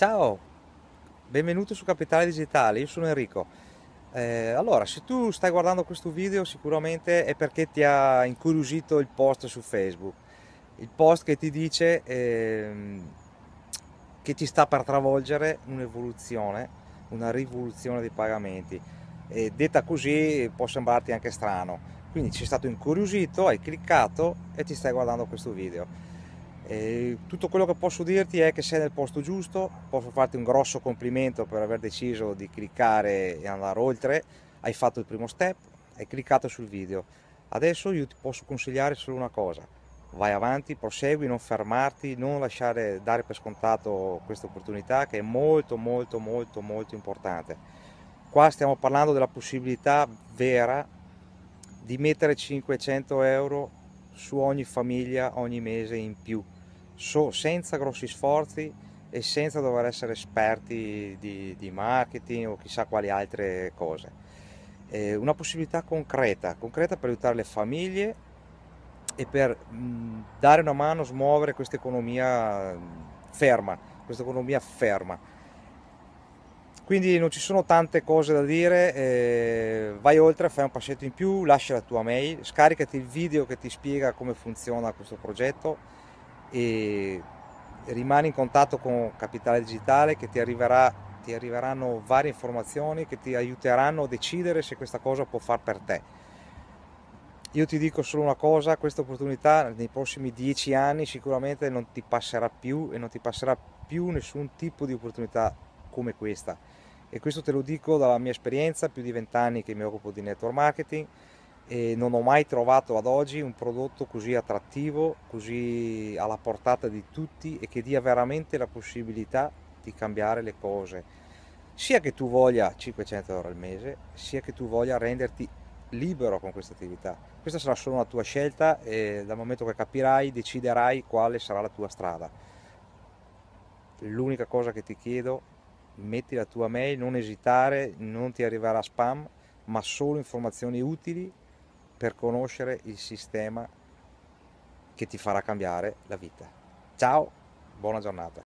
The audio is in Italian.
Ciao, benvenuto su Capitale Digitale, io sono Enrico. Eh, allora, se tu stai guardando questo video sicuramente è perché ti ha incuriosito il post su Facebook, il post che ti dice eh, che ti sta per travolgere un'evoluzione, una rivoluzione dei pagamenti. E detta così può sembrarti anche strano, quindi ci sei stato incuriosito, hai cliccato e ti stai guardando questo video e tutto quello che posso dirti è che sei nel posto giusto, posso farti un grosso complimento per aver deciso di cliccare e andare oltre, hai fatto il primo step, hai cliccato sul video. Adesso io ti posso consigliare solo una cosa, vai avanti, prosegui, non fermarti, non lasciare dare per scontato questa opportunità che è molto molto molto molto importante. Qua stiamo parlando della possibilità vera di mettere 500 euro su ogni famiglia ogni mese in più so, senza grossi sforzi e senza dover essere esperti di, di marketing o chissà quali altre cose. Eh, una possibilità concreta, concreta per aiutare le famiglie e per mm, dare una mano, smuovere questa economia mm, ferma, questa economia ferma. Quindi non ci sono tante cose da dire, eh, vai oltre, fai un passetto in più, lascia la tua mail, scaricati il video che ti spiega come funziona questo progetto e rimani in contatto con Capitale Digitale che ti, arriverà, ti arriveranno varie informazioni che ti aiuteranno a decidere se questa cosa può far per te. Io ti dico solo una cosa, questa opportunità nei prossimi dieci anni sicuramente non ti passerà più e non ti passerà più nessun tipo di opportunità come questa. E questo te lo dico dalla mia esperienza, più di vent'anni che mi occupo di network marketing, e non ho mai trovato ad oggi un prodotto così attrattivo, così alla portata di tutti e che dia veramente la possibilità di cambiare le cose, sia che tu voglia 500 euro al mese, sia che tu voglia renderti libero con questa attività. Questa sarà solo una tua scelta e dal momento che capirai deciderai quale sarà la tua strada. L'unica cosa che ti chiedo, metti la tua mail, non esitare, non ti arriverà spam, ma solo informazioni utili per conoscere il sistema che ti farà cambiare la vita. Ciao, buona giornata.